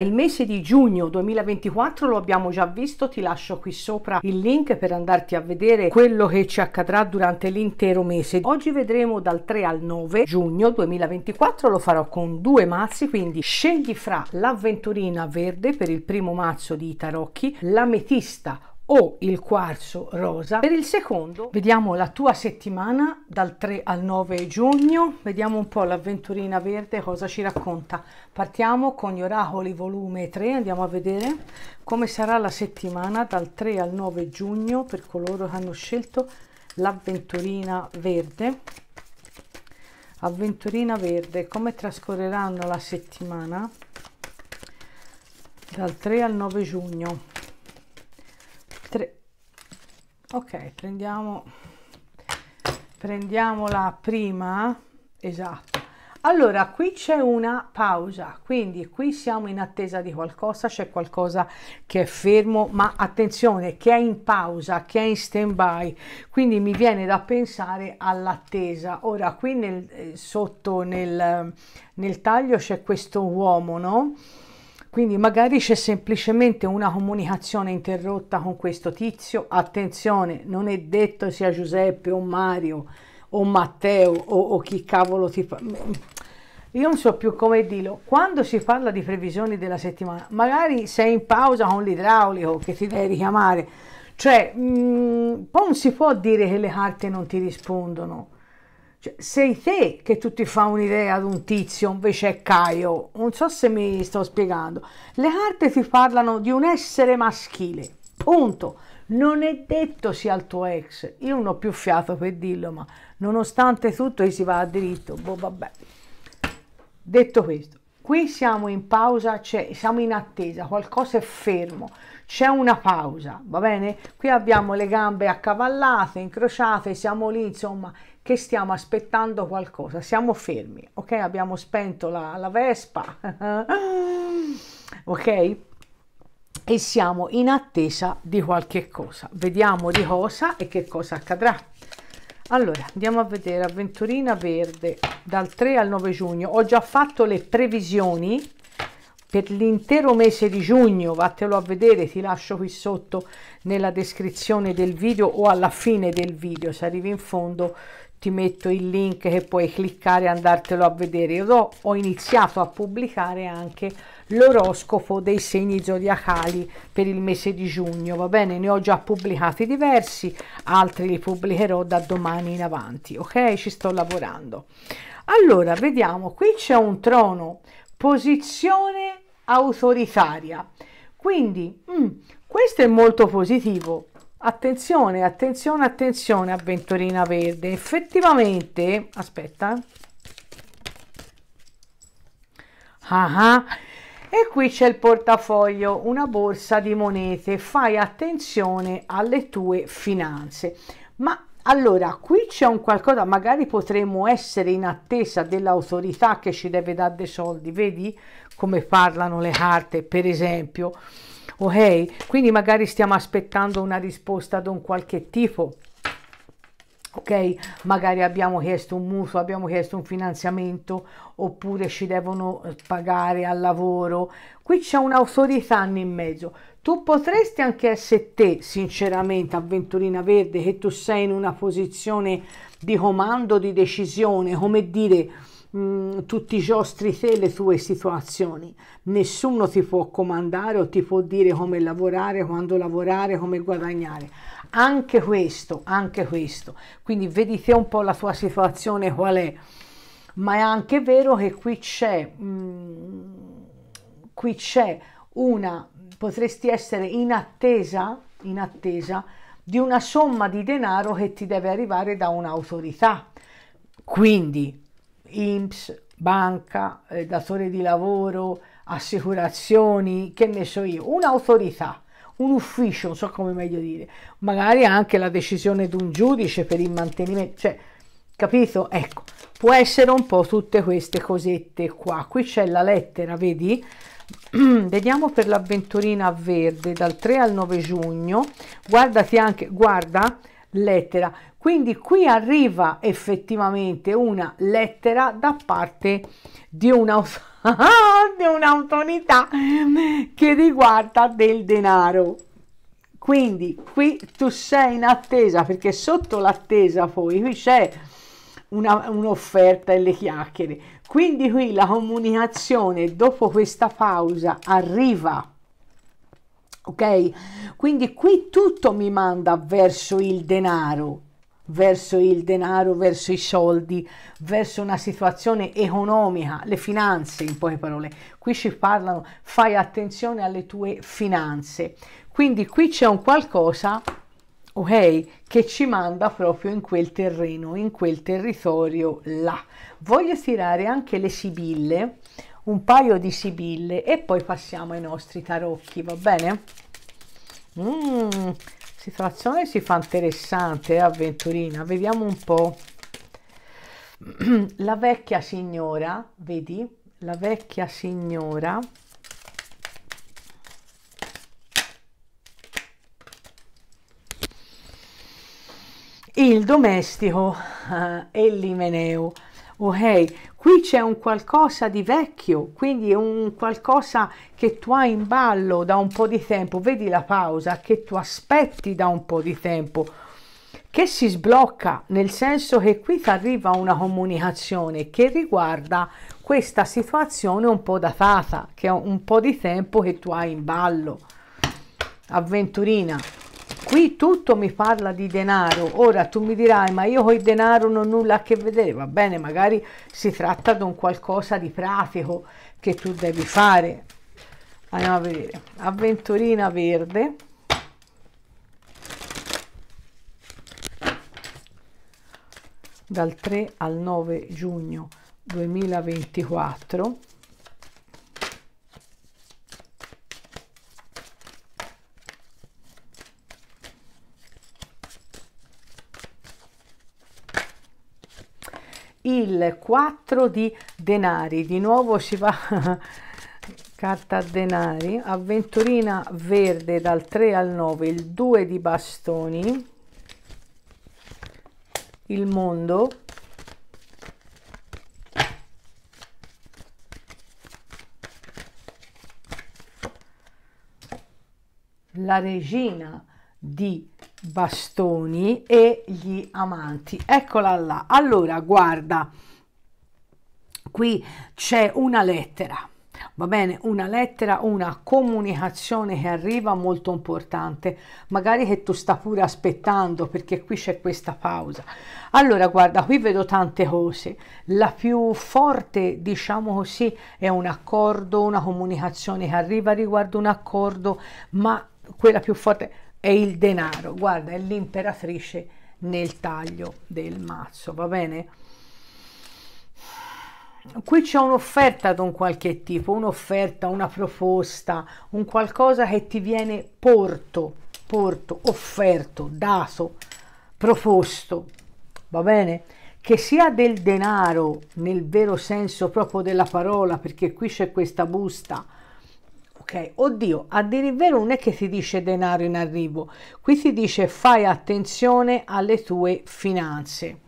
Il mese di giugno 2024 lo abbiamo già visto, ti lascio qui sopra il link per andarti a vedere quello che ci accadrà durante l'intero mese. Oggi vedremo dal 3 al 9 giugno 2024, lo farò con due mazzi, quindi scegli fra l'avventurina verde per il primo mazzo di tarocchi, l'ametista o il quarzo rosa. Per il secondo vediamo la tua settimana dal 3 al 9 giugno, vediamo un po' l'avventurina verde cosa ci racconta. Partiamo con gli oracoli volume 3, andiamo a vedere come sarà la settimana dal 3 al 9 giugno per coloro che hanno scelto l'avventurina verde. Avventurina verde, come trascorreranno la settimana dal 3 al 9 giugno? ok prendiamo la prima esatto allora qui c'è una pausa quindi qui siamo in attesa di qualcosa c'è qualcosa che è fermo ma attenzione che è in pausa che è in stand by quindi mi viene da pensare all'attesa ora qui nel, eh, sotto nel, nel taglio c'è questo uomo no quindi magari c'è semplicemente una comunicazione interrotta con questo tizio. Attenzione, non è detto sia Giuseppe o Mario o Matteo o, o chi cavolo ti fa. Io non so più come dirlo. Quando si parla di previsioni della settimana, magari sei in pausa con l'idraulico che ti devi chiamare. Cioè, mh, mm, poi non si può dire che le carte non ti rispondono cioè, sei te che tu ti fa un'idea ad un tizio, invece è Caio. Non so se mi sto spiegando. Le carte ti parlano di un essere maschile, punto. Non è detto sia il tuo ex. Io non ho più fiato per dirlo, ma nonostante tutto gli si va a diritto. Boh, vabbè. Detto questo, qui siamo in pausa, cioè, siamo in attesa, qualcosa è fermo, c'è una pausa, va bene? Qui abbiamo le gambe accavallate, incrociate, siamo lì, insomma, che stiamo aspettando qualcosa, siamo fermi, ok? Abbiamo spento la, la Vespa, ok? E siamo in attesa di qualche cosa. Vediamo di cosa e che cosa accadrà. Allora, andiamo a vedere Avventurina Verde dal 3 al 9 giugno. Ho già fatto le previsioni per l'intero mese di giugno, vattelo a vedere, ti lascio qui sotto nella descrizione del video o alla fine del video, se arrivi in fondo ti metto il link che puoi cliccare e andartelo a vedere. Io ho, ho iniziato a pubblicare anche l'oroscopo dei segni zodiacali per il mese di giugno, va bene? Ne ho già pubblicati diversi, altri li pubblicherò da domani in avanti, ok? Ci sto lavorando. Allora, vediamo, qui c'è un trono, posizione autoritaria. Quindi, mh, mm, questo è molto positivo attenzione attenzione attenzione avventurina verde effettivamente aspetta ah, ah e qui c'è il portafoglio, una borsa di monete, fai attenzione alle tue finanze. Ma allora, qui c'è un qualcosa, magari potremmo essere in attesa dell'autorità che ci deve dare dei soldi, vedi come parlano le carte, per esempio ok? Oh, quindi magari stiamo aspettando una risposta da un qualche tipo, ok? Magari abbiamo chiesto un mutuo, abbiamo chiesto un finanziamento, oppure ci devono eh, pagare al lavoro. Qui c'è un'autorità in mezzo. Tu potresti anche essere te, sinceramente, avventurina verde, che tu sei in una posizione di comando, di decisione, come dire Mm, tutti i giostri te le tue situazioni. Nessuno ti può comandare o ti può dire come lavorare, quando lavorare, come guadagnare. Anche questo, anche questo. Quindi vedi un po' la tua situazione qual è. Ma è anche vero che qui c'è, mm, qui c'è una, potresti essere in attesa, in attesa di una somma di denaro che ti deve arrivare da un'autorità. Quindi INPS, banca, eh, datore di lavoro, assicurazioni, che ne so io, un'autorità, un ufficio, non so come meglio dire, magari anche la decisione di un giudice per il mantenimento, cioè, capito? Ecco, può essere un po' tutte queste cosette qua. Qui c'è la lettera, vedi? Vediamo per l'avventurina verde dal 3 al 9 giugno. Guardati anche, guarda, lettera. Quindi qui arriva effettivamente una lettera da parte di, una, di un'autorità che riguarda del denaro. Quindi qui tu sei in attesa perché sotto l'attesa poi qui c'è una, un'offerta e le chiacchiere. Quindi qui la comunicazione dopo questa pausa arriva. Ok? Quindi qui tutto mi manda verso il denaro verso il denaro, verso i soldi, verso una situazione economica, le finanze in poche parole. Qui ci parlano, fai attenzione alle tue finanze. Quindi qui c'è un qualcosa, ok, che ci manda proprio in quel terreno, in quel territorio là. Voglio tirare anche le sibille, un paio di sibille e poi passiamo ai nostri tarocchi, va bene? Mmm situazione si fa interessante, eh, avventurina. Vediamo un po'. La vecchia signora, vedi? La vecchia signora. Il domestico eh, e l'Imeneo ok, oh, qui c'è un qualcosa di vecchio, quindi un qualcosa che tu hai in ballo da un po' di tempo, vedi la pausa, che tu aspetti da un po' di tempo, che si sblocca, nel senso che qui ti arriva una comunicazione che riguarda questa situazione un po' datata, che è un po' di tempo che tu hai in ballo. Avventurina qui tutto mi parla di denaro ora tu mi dirai ma io con il denaro non ho nulla a che vedere va bene magari si tratta di un qualcosa di pratico che tu devi fare andiamo a vedere avventurina verde dal 3 al 9 giugno 2024 il 4 di denari di nuovo ci va carta denari avventurina verde dal 3 al 9 il 2 di bastoni il mondo la regina di bastoni e gli amanti eccola là allora guarda qui c'è una lettera va bene una lettera una comunicazione che arriva molto importante magari che tu sta pure aspettando perché qui c'è questa pausa allora guarda qui vedo tante cose la più forte diciamo così è un accordo una comunicazione che arriva riguardo un accordo ma quella più forte è il denaro guarda è l'imperatrice nel taglio del mazzo va bene qui c'è un'offerta di un qualche tipo un'offerta una proposta un qualcosa che ti viene porto porto offerto dato proposto va bene che sia del denaro nel vero senso proprio della parola perché qui c'è questa busta ok, oddio, a dire il vero non è che si dice denaro in arrivo, qui si dice fai attenzione alle tue finanze,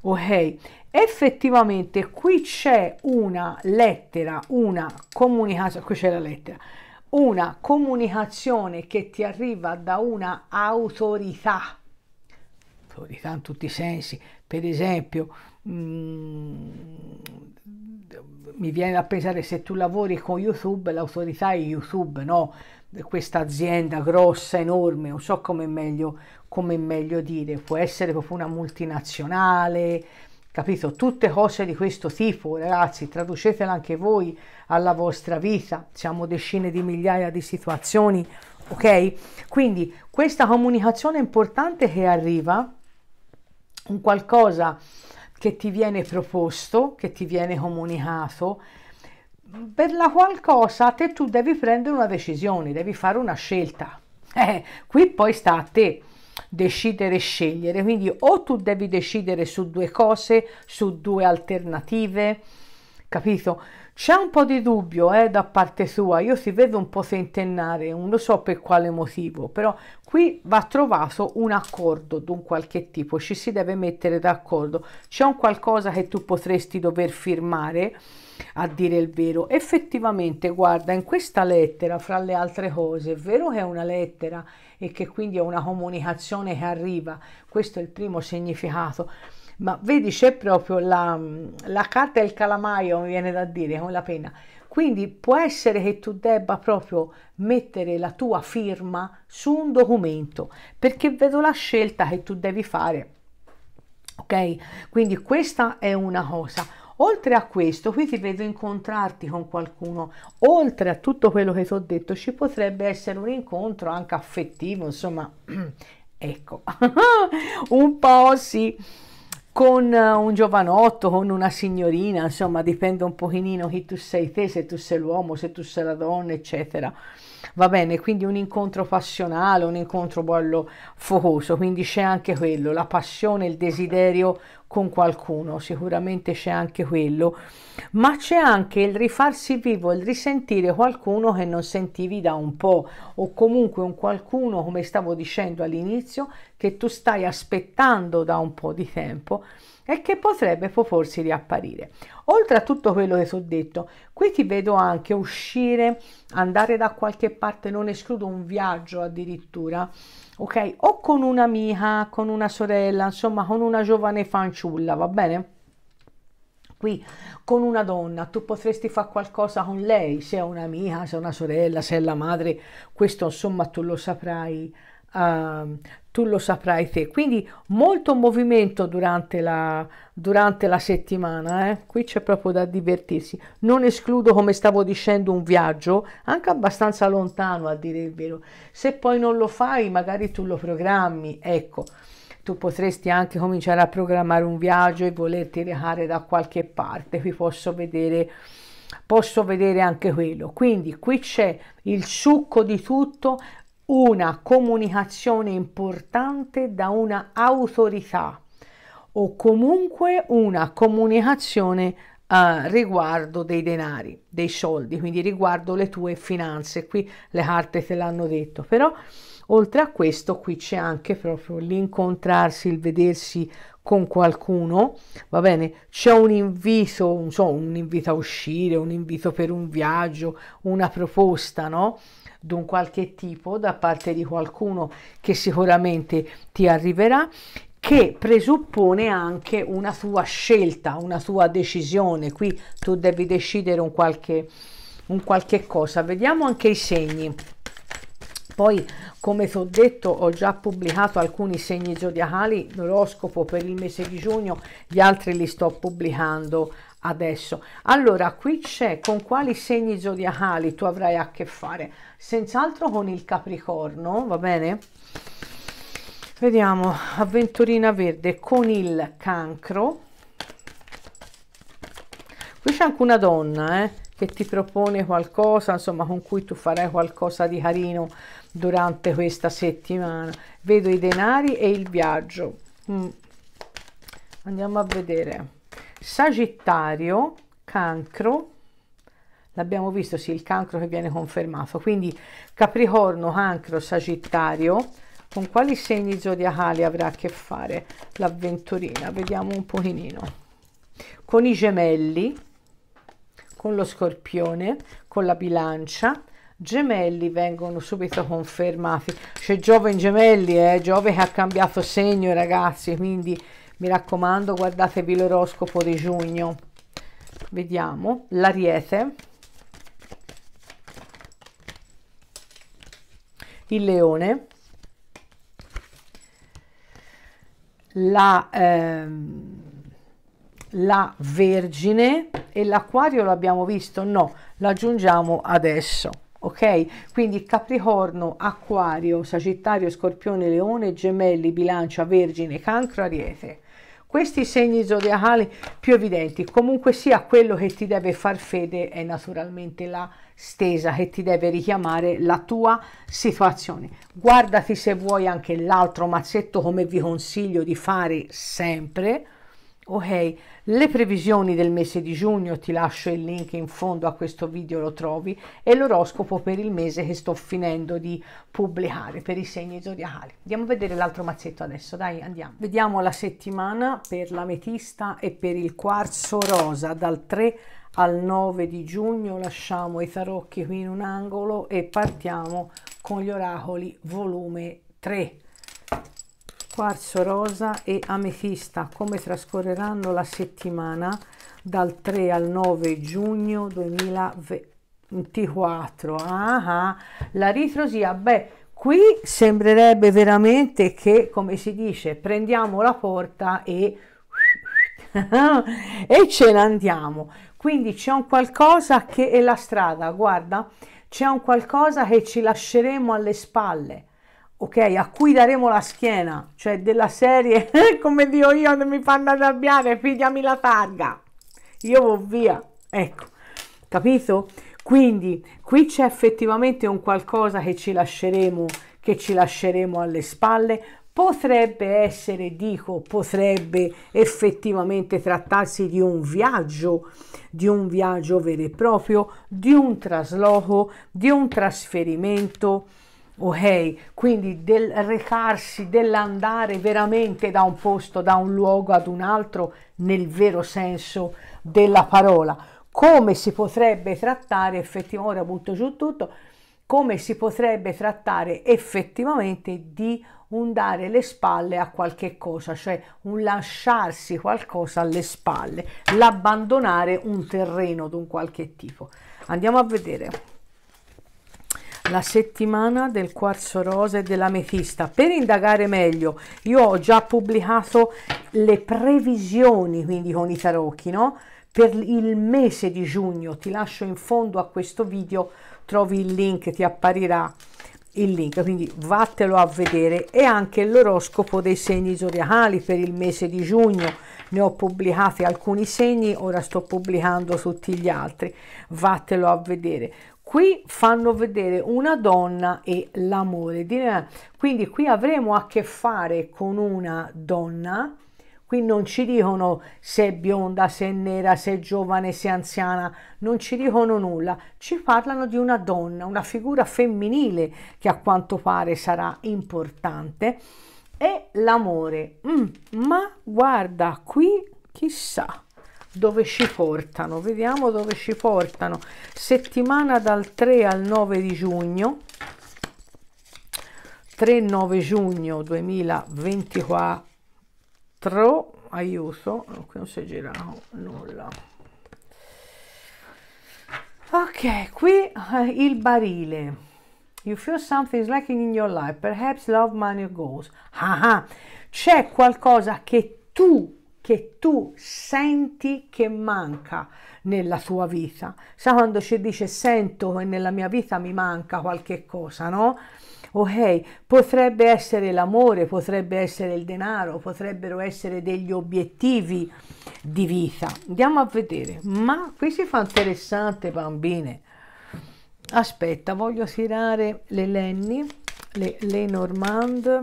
ok? Effettivamente qui c'è una lettera, una comunicazione, qui c'è la lettera, una comunicazione che ti arriva da una autorità, autorità in tutti i sensi, per esempio, mh, mm, mi viene da pensare se tu lavori con YouTube, l'autorità è YouTube, no? Questa azienda grossa, enorme, non so come meglio, come meglio dire, può essere proprio una multinazionale, capito? Tutte cose di questo tipo, ragazzi, traducetele anche voi alla vostra vita, siamo decine di migliaia di situazioni, ok? Quindi questa comunicazione importante che arriva, un qualcosa che ti viene proposto, che ti viene comunicato, per la qual cosa te tu devi prendere una decisione, devi fare una scelta. Eh, qui poi sta a te decidere e scegliere, quindi o tu devi decidere su due cose, su due alternative, capito? C'è un po' di dubbio eh, da parte sua, io si vedo un po' sentennare, non lo so per quale motivo, però qui va trovato un accordo di un qualche tipo, ci si deve mettere d'accordo, c'è un qualcosa che tu potresti dover firmare a dire il vero. Effettivamente, guarda, in questa lettera, fra le altre cose, è vero che è una lettera e che quindi è una comunicazione che arriva, questo è il primo significato, ma vedi c'è proprio la, la carta del calamaio, mi viene da dire, con la penna. Quindi può essere che tu debba proprio mettere la tua firma su un documento, perché vedo la scelta che tu devi fare. Ok? Quindi questa è una cosa. Oltre a questo, qui ti vedo incontrarti con qualcuno, oltre a tutto quello che ti ho detto, ci potrebbe essere un incontro anche affettivo, insomma, ecco, un po' sì con eh, un giovanotto, con una signorina, insomma dipende un pochino chi tu sei te, se tu sei l'uomo, se tu sei la donna, eccetera. Va bene, quindi un incontro passionale, un incontro bello focoso, quindi c'è anche quello, la passione, il desiderio con qualcuno, sicuramente c'è anche quello, ma c'è anche il rifarsi vivo, il risentire qualcuno che non sentivi da un po' o comunque un qualcuno, come stavo dicendo all'inizio, che tu stai aspettando da un po' di tempo e che potrebbe forse riapparire. Oltre a tutto quello che ho detto, qui ti vedo anche uscire, andare da qualche parte, non escludo un viaggio addirittura, ok? O con un'amica, con una sorella, insomma con una giovane fanciulla, va bene? qui con una donna, tu potresti fare qualcosa con lei, se è un'amica, se è una sorella, se è la madre, questo insomma tu lo saprai Uh, tu lo saprai te. Quindi molto movimento durante la, durante la settimana, eh? qui c'è proprio da divertirsi. Non escludo, come stavo dicendo, un viaggio, anche abbastanza lontano a dire il vero. Se poi non lo fai, magari tu lo programmi, ecco. Tu potresti anche cominciare a programmare un viaggio e volerti recare da qualche parte, qui posso vedere posso vedere anche quello. Quindi qui c'è il succo di tutto, una comunicazione importante da una autorità o comunque una comunicazione Uh, riguardo dei denari, dei soldi, quindi riguardo le tue finanze. Qui le carte te l'hanno detto, però oltre a questo qui c'è anche proprio l'incontrarsi, il vedersi con qualcuno, va bene? C'è un invito, non so, un invito a uscire, un invito per un viaggio, una proposta, no? d'un qualche tipo da parte di qualcuno che sicuramente ti arriverà che presuppone anche una tua scelta, una tua decisione. Qui tu devi decidere un qualche, un qualche cosa. Vediamo anche i segni. Poi, come ti ho detto, ho già pubblicato alcuni segni zodiacali, l'oroscopo per il mese di giugno, gli altri li sto pubblicando adesso. Allora, qui c'è con quali segni zodiacali tu avrai a che fare. Senz'altro con il Capricorno, va bene? Vediamo, avventurina verde con il cancro. Qui c'è anche una donna eh, che ti propone qualcosa, insomma, con cui tu farai qualcosa di carino durante questa settimana. Vedo i denari e il viaggio. Mm. Andiamo a vedere Sagittario, Cancro, l'abbiamo visto, sì, il cancro che viene confermato, quindi Capricorno, Cancro, Sagittario, con quali segni zodiacali avrà a che fare l'avventurina? Vediamo un pochino. Con i gemelli, con lo scorpione, con la bilancia, gemelli vengono subito confermati. C'è Giove in gemelli, eh? Giove che ha cambiato segno ragazzi, quindi mi raccomando guardatevi l'oroscopo di giugno vediamo l'ariete il leone la, ehm, la vergine e l'acquario l'abbiamo visto no l'aggiungiamo adesso ok quindi capricorno acquario sagittario scorpione leone gemelli bilancia vergine cancro ariete questi segni zodiacali più evidenti, comunque sia quello che ti deve far fede è naturalmente la stesa che ti deve richiamare la tua situazione. Guardati se vuoi anche l'altro mazzetto come vi consiglio di fare sempre, ok? le previsioni del mese di giugno, ti lascio il link in fondo a questo video, lo trovi, e l'oroscopo per il mese che sto finendo di pubblicare per i segni zodiacali. Andiamo a vedere l'altro mazzetto adesso, dai, andiamo. Vediamo la settimana per l'ametista e per il quarzo rosa, dal 3 al 9 di giugno, lasciamo i tarocchi qui in un angolo e partiamo con gli oracoli volume 3. Quarzo Rosa e Ametista, come trascorreranno la settimana dal 3 al 9 giugno 2024. Ah, ah. La ritrosia, beh, qui sembrerebbe veramente che, come si dice, prendiamo la porta e, e ce ne andiamo. Quindi c'è un qualcosa che è la strada, guarda, c'è un qualcosa che ci lasceremo alle spalle ok, a cui daremo la schiena, cioè della serie, come dico io, non mi fanno arrabbiare, pigliami la targa, io vo via, ecco, capito? Quindi qui c'è effettivamente un qualcosa che ci lasceremo, che ci lasceremo alle spalle, potrebbe essere, dico, potrebbe effettivamente trattarsi di un viaggio, di un viaggio vero e proprio, di un trasloco, di un trasferimento, o oh, quindi del recarsi, dell'andare veramente da un posto, da un luogo ad un altro nel vero senso della parola. Come si potrebbe trattare effettivamente, ora butto giù tutto, come si potrebbe trattare effettivamente di un dare le spalle a qualche cosa, cioè un lasciarsi qualcosa alle spalle, l'abbandonare un terreno di un qualche tipo. Andiamo a vedere la settimana del quarzo rosa e dell'ametista Per indagare meglio, io ho già pubblicato le previsioni, quindi con i tarocchi, no? Per il mese di giugno, ti lascio in fondo a questo video, trovi il link, ti apparirà il link, quindi vattelo a vedere e anche l'oroscopo dei segni zodiacali per il mese di giugno. Ne ho pubblicati alcuni segni, ora sto pubblicando tutti gli altri, vattelo a vedere qui fanno vedere una donna e l'amore quindi qui avremo a che fare con una donna qui non ci dicono se è bionda se è nera se è giovane se è anziana non ci dicono nulla ci parlano di una donna una figura femminile che a quanto pare sarà importante e l'amore mm, ma guarda qui chissà dove ci portano vediamo dove ci portano settimana dal 3 al 9 di giugno 3-9 giugno 2024 aiuto qui non si è girato nulla ok qui eh, il barile You feel something is lacking in your life, perhaps love money goes. Ah, ah. c'è qualcosa che tu che tu senti che manca nella tua vita. Sai quando ci dice sento che nella mia vita mi manca qualche cosa, no? Ok, potrebbe essere l'amore, potrebbe essere il denaro, potrebbero essere degli obiettivi di vita. Andiamo a vedere, ma qui si fa interessante bambine. Aspetta, voglio tirare le Lenny, le, le Normand.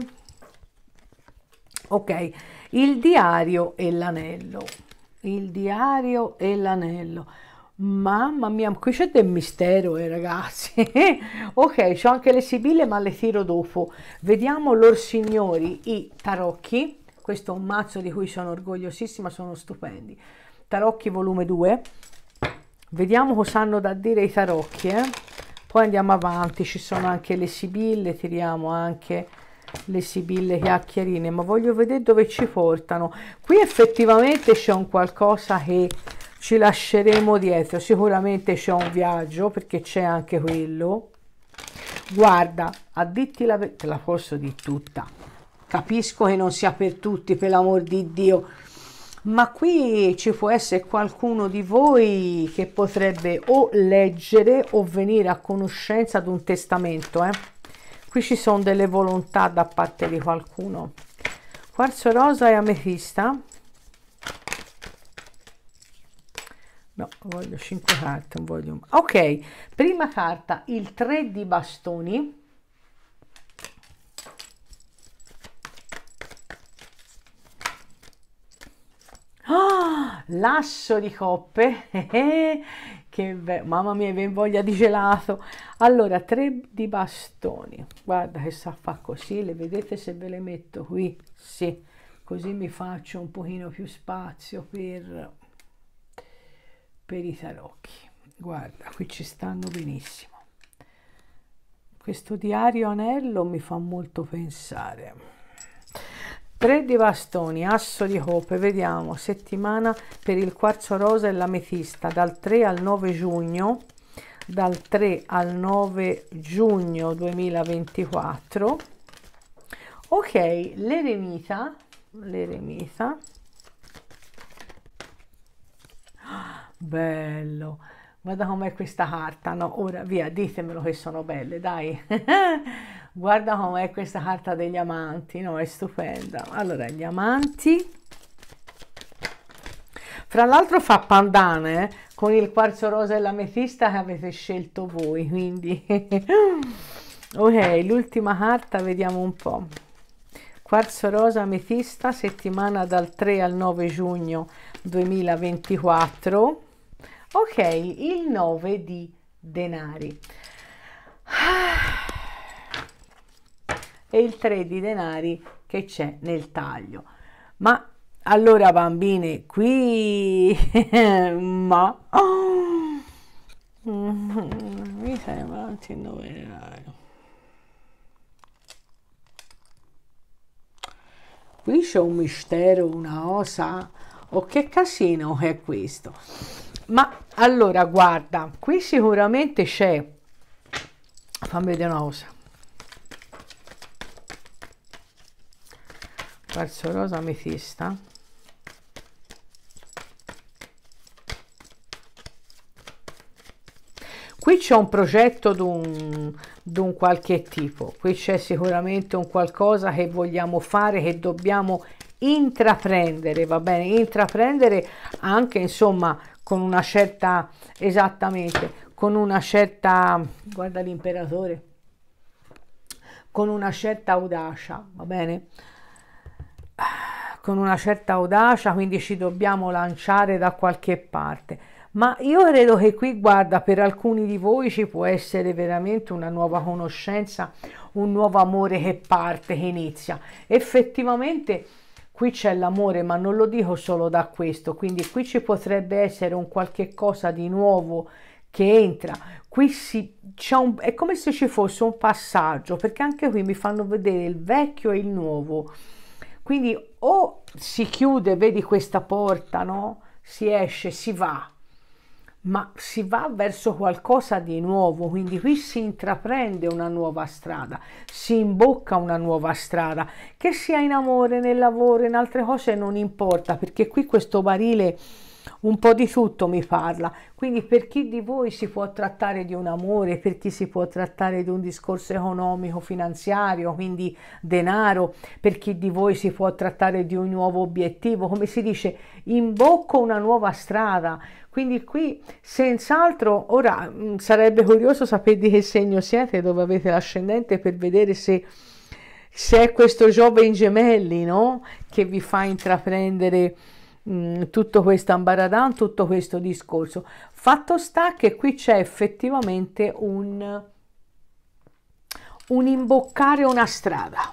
Ok, il diario e l'anello. Il diario e l'anello. Mamma mia, qui c'è del mistero, eh, ragazzi. ok, ho anche le sibille, ma le tiro dopo. Vediamo lor signori, i tarocchi. Questo è un mazzo di cui sono orgogliosissima, sono stupendi. Tarocchi volume 2. Vediamo cosa hanno da dire i tarocchi, eh. Poi andiamo avanti, ci sono anche le sibille, tiriamo anche le sibille chiacchierine ma voglio vedere dove ci portano qui effettivamente c'è un qualcosa che ci lasceremo dietro sicuramente c'è un viaggio perché c'è anche quello guarda a ditti la te la posso di tutta capisco che non sia per tutti per l'amor di dio ma qui ci può essere qualcuno di voi che potrebbe o leggere o venire a conoscenza di un testamento eh qui ci sono delle volontà da parte di qualcuno quarzo rosa e ametista no voglio 5 carte un voglio ok prima carta il 3 di bastoni Ah, l'asso di coppe eh, eh, che ve- mamma mia, ben voglia di gelato. Allora, tre di bastoni. Guarda che sa fa così, le vedete se ve le metto qui? Sì, così mi faccio un pochino più spazio per, per i tarocchi. Guarda, qui ci stanno benissimo. Questo diario anello mi fa molto pensare. Pre di bastoni, asso di coppe, vediamo, settimana per il quarzo rosa e l'ametista, dal 3 al 9 giugno, dal 3 al 9 giugno 2024. Ok, l'eremita, l'eremita, bello, guarda com'è questa carta, no? Ora via, ditemelo che sono belle, dai! guarda com'è questa carta degli amanti, no? È stupenda. Allora, gli amanti. Fra l'altro fa pandane eh? con il quarzo rosa e l'ametista che avete scelto voi, quindi... ok, l'ultima carta, vediamo un po'. Quarzo rosa ametista, settimana dal 3 al 9 giugno 2024. Ok, il 9 di denari. Ah, e il 3 di denari che c'è nel taglio. Ma allora bambine, qui ma mi sembra antinnovenario. Qui c'è un mistero, una osa o oh, che casino è questo? Ma allora guarda, qui sicuramente c'è fammi vedere una cosa quarzo rosa ametista qui c'è un progetto d'un qualche tipo qui c'è sicuramente un qualcosa che vogliamo fare che dobbiamo intraprendere va bene intraprendere anche insomma con una certa esattamente con una certa guarda l'imperatore con una certa audacia va bene con una certa audacia, quindi ci dobbiamo lanciare da qualche parte. Ma io credo che qui, guarda, per alcuni di voi ci può essere veramente una nuova conoscenza, un nuovo amore che parte, che inizia. Effettivamente qui c'è l'amore, ma non lo dico solo da questo, quindi qui ci potrebbe essere un qualche cosa di nuovo che entra. Qui si, c'è un, è come se ci fosse un passaggio, perché anche qui mi fanno vedere il vecchio e il nuovo quindi o si chiude, vedi questa porta, no? Si esce, si va, ma si va verso qualcosa di nuovo, quindi qui si intraprende una nuova strada, si imbocca una nuova strada, che sia in amore, nel lavoro, in altre cose non importa, perché qui questo barile un po' di tutto mi parla. Quindi per chi di voi si può trattare di un amore, per chi si può trattare di un discorso economico, finanziario, quindi denaro, per chi di voi si può trattare di un nuovo obiettivo, come si dice, imbocco una nuova strada. Quindi qui senz'altro ora mh, mm, sarebbe curioso sapere di che segno siete, dove avete l'ascendente per vedere se se è questo Giove in gemelli, no? Che vi fa intraprendere Mm, tutto questo ambaradan, tutto questo discorso. Fatto sta che qui c'è effettivamente un, un imboccare una strada.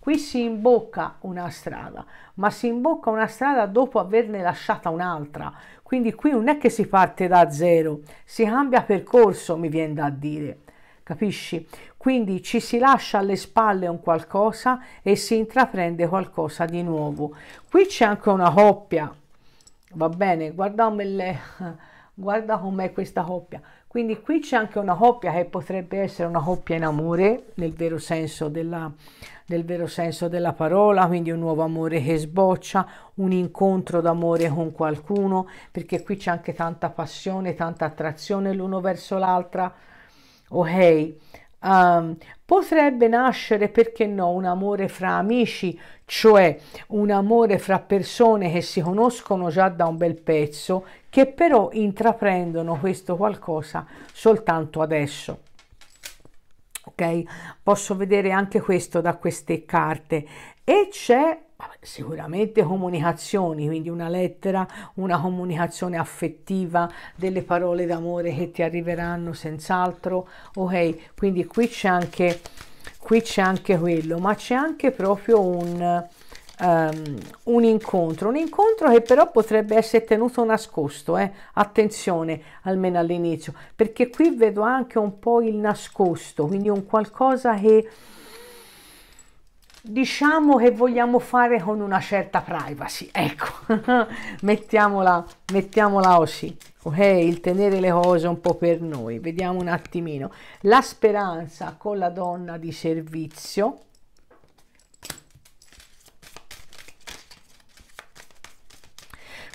Qui si imbocca una strada, ma si imbocca una strada dopo averne lasciata un'altra. Quindi qui non è che si parte da zero, si cambia percorso, mi viene da dire. Capisci? Quindi ci si lascia alle spalle un qualcosa e si intraprende qualcosa di nuovo. Qui c'è anche una coppia, va bene, guardamele, guarda com'è questa coppia. Quindi qui c'è anche una coppia che potrebbe essere una coppia in amore, nel vero senso della, nel vero senso della parola, quindi un nuovo amore che sboccia, un incontro d'amore con qualcuno, perché qui c'è anche tanta passione, tanta attrazione l'uno verso l'altra. Ok, Um, potrebbe nascere, perché no, un amore fra amici, cioè un amore fra persone che si conoscono già da un bel pezzo, che però intraprendono questo qualcosa soltanto adesso. Ok, posso vedere anche questo da queste carte. E c'è sicuramente comunicazioni, quindi una lettera, una comunicazione affettiva, delle parole d'amore che ti arriveranno senz'altro, ok? Quindi qui c'è anche, qui c'è anche quello, ma c'è anche proprio un... Um, un incontro, un incontro che però potrebbe essere tenuto nascosto, eh? attenzione almeno all'inizio, perché qui vedo anche un po' il nascosto, quindi un qualcosa che diciamo che vogliamo fare con una certa privacy ecco mettiamola mettiamola così ok il tenere le cose un po per noi vediamo un attimino la speranza con la donna di servizio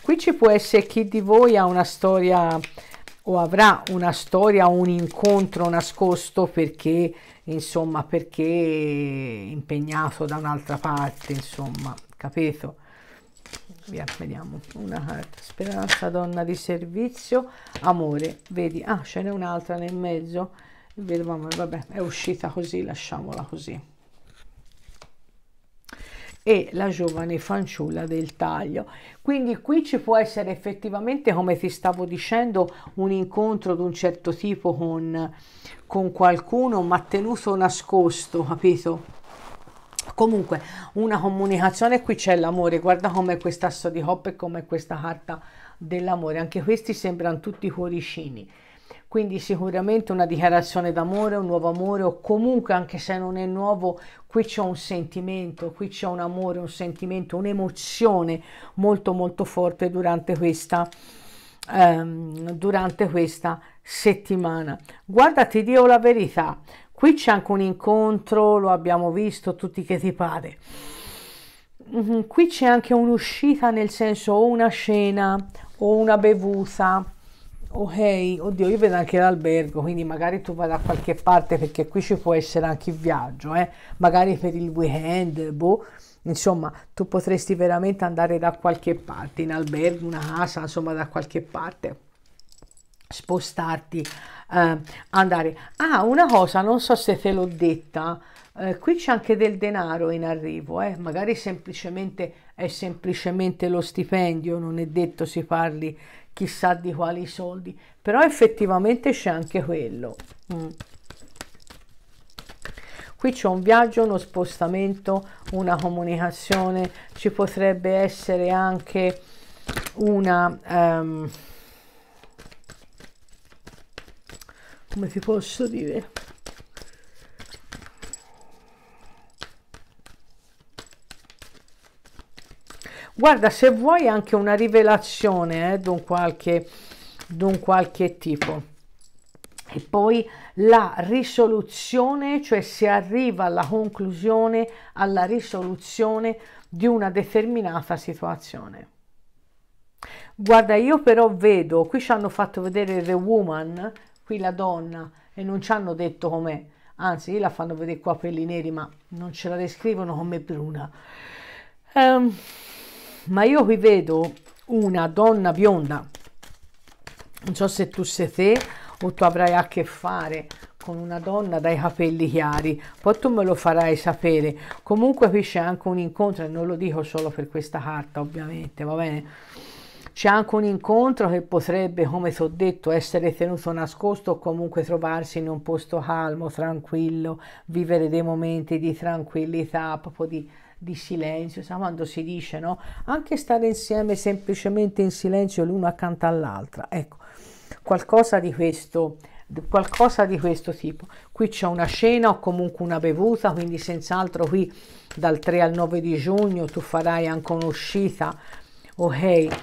qui ci può essere chi di voi ha una storia o avrà una storia o un incontro nascosto perché insomma perché impegnato da un'altra parte insomma capito Via, vediamo una carta speranza donna di servizio amore vedi ah ce n'è un'altra nel mezzo vedo vabbè è uscita così lasciamola così e la giovane fanciulla del taglio. Quindi qui ci può essere effettivamente, come ti stavo dicendo, un incontro di un certo tipo con, con qualcuno, ma tenuto nascosto, capito? Comunque, una comunicazione, qui c'è l'amore, guarda com'è quest'asso di coppe e com'è questa carta dell'amore, anche questi sembrano tutti cuoricini quindi sicuramente una dichiarazione d'amore, un nuovo amore o comunque anche se non è nuovo, qui c'è un sentimento, qui c'è un amore, un sentimento, un'emozione molto molto forte durante questa ehm, durante questa settimana. Guarda, ti dico la verità, qui c'è anche un incontro, lo abbiamo visto, tutti che ti pare. Mm-hmm, qui c'è anche un'uscita nel senso o una scena o una bevuta Oh hey, oddio, io vedo anche l'albergo, quindi magari tu vai da qualche parte perché qui ci può essere anche il viaggio, eh? magari per il weekend, boh. Insomma, tu potresti veramente andare da qualche parte, in albergo, una casa, insomma, da qualche parte spostarti, eh, andare. Ah, una cosa, non so se te l'ho detta, eh, qui c'è anche del denaro in arrivo, eh? magari semplicemente è semplicemente lo stipendio, non è detto si parli chissà di quali soldi, però effettivamente c'è anche quello. Mm. Qui c'è un viaggio, uno spostamento, una comunicazione, ci potrebbe essere anche una... Um, come ti posso dire? guarda se vuoi anche una rivelazione eh, di, un qualche, di un qualche tipo e poi la risoluzione, cioè si arriva alla conclusione, alla risoluzione di una determinata situazione. Guarda, io però vedo, qui ci hanno fatto vedere The Woman, qui la donna, e non ci hanno detto com'è, anzi la fanno vedere qua pelli neri, ma non ce la descrivono come bruna. Um, ma io qui vedo una donna bionda, non so se tu sei te o tu avrai a che fare con una donna dai capelli chiari, poi tu me lo farai sapere. Comunque qui c'è anche un incontro, e non lo dico solo per questa carta ovviamente, va bene? C'è anche un incontro che potrebbe, come ti ho detto, essere tenuto nascosto o comunque trovarsi in un posto calmo, tranquillo, vivere dei momenti di tranquillità, proprio di di silenzio, sa quando si dice, no? Anche stare insieme semplicemente in silenzio l'uno accanto all'altra, ecco, qualcosa di questo qualcosa di questo tipo. Qui c'è una cena o comunque una bevuta, quindi senz'altro qui dal 3 al 9 di giugno tu farai anche un'uscita, ok?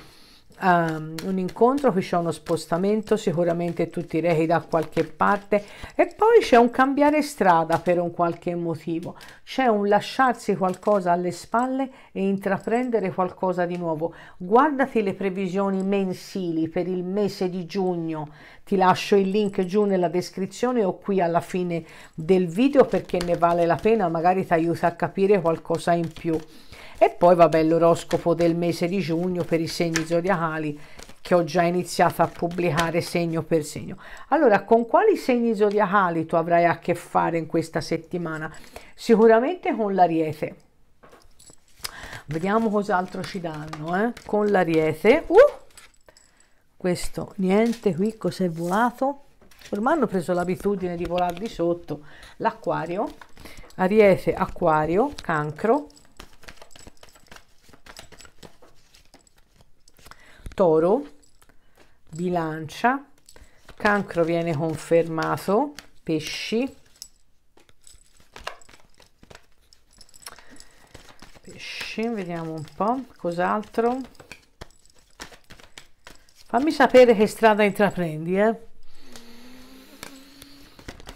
um, un incontro, qui c'è uno spostamento, sicuramente tu ti rechi da qualche parte e poi c'è un cambiare strada per un qualche motivo, c'è un lasciarsi qualcosa alle spalle e intraprendere qualcosa di nuovo. Guardati le previsioni mensili per il mese di giugno, ti lascio il link giù nella descrizione o qui alla fine del video perché ne vale la pena, magari ti aiuta a capire qualcosa in più e poi vabbè l'oroscopo del mese di giugno per i segni zodiacali che ho già iniziato a pubblicare segno per segno. Allora, con quali segni zodiacali tu avrai a che fare in questa settimana? Sicuramente con l'ariete. Vediamo cos'altro ci danno, eh? Con l'ariete. Uh! Questo, niente, qui cos'è volato? Ormai hanno preso l'abitudine di volare di sotto. L'acquario, ariete, acquario, cancro, toro, bilancia, cancro viene confermato, pesci, pesci, vediamo un po' cos'altro. Fammi sapere che strada intraprendi, eh?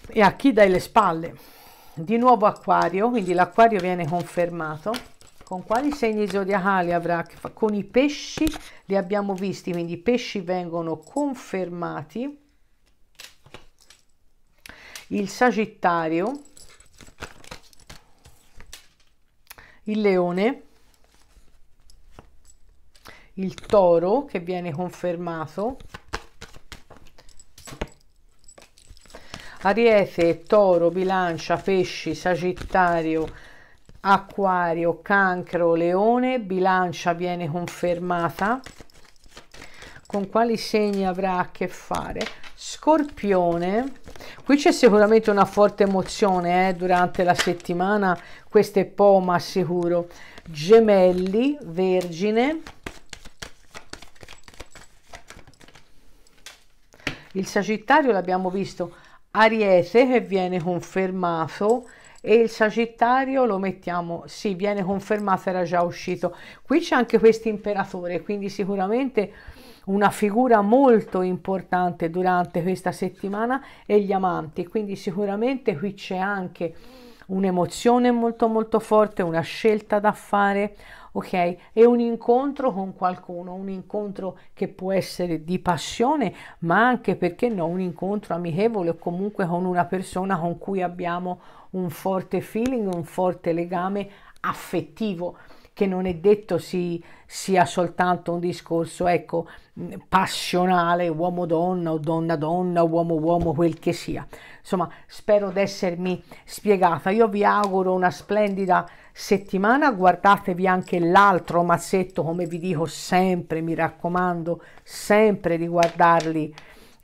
E a chi dai le spalle? Di nuovo acquario, quindi l'acquario viene confermato. Con quali segni zodiacali avrà che fare? Con i pesci li abbiamo visti, quindi i pesci vengono confermati. Il Sagittario, il Leone, il Toro che viene confermato, Ariete, Toro, Bilancia, Pesci, Sagittario, acquario, cancro, leone, bilancia viene confermata. Con quali segni avrà a che fare? Scorpione, qui c'è sicuramente una forte emozione eh, durante la settimana, questo è po' ma sicuro. Gemelli, Vergine, il Sagittario l'abbiamo visto, Ariete che viene confermato, e il sagittario lo mettiamo, sì, viene confermato, era già uscito. Qui c'è anche questo imperatore, quindi sicuramente una figura molto importante durante questa settimana e gli amanti, quindi sicuramente qui c'è anche un'emozione molto molto forte, una scelta da fare, ok? E un incontro con qualcuno, un incontro che può essere di passione, ma anche perché no, un incontro amichevole o comunque con una persona con cui abbiamo un forte feeling, un forte legame affettivo che non è detto si, sia soltanto un discorso ecco, mm, passionale, uomo-donna o donna-donna, uomo-uomo, quel che sia. Insomma, spero di essermi spiegata. Io vi auguro una splendida settimana, guardatevi anche l'altro mazzetto, come vi dico sempre, mi raccomando, sempre di guardarli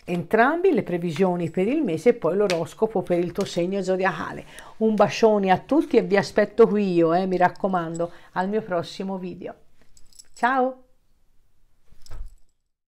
entrambi le previsioni per il mese e poi l'oroscopo per il tuo segno zodiacale. Un bacione a tutti e vi aspetto qui io, eh, mi raccomando, al mio prossimo video. Ciao!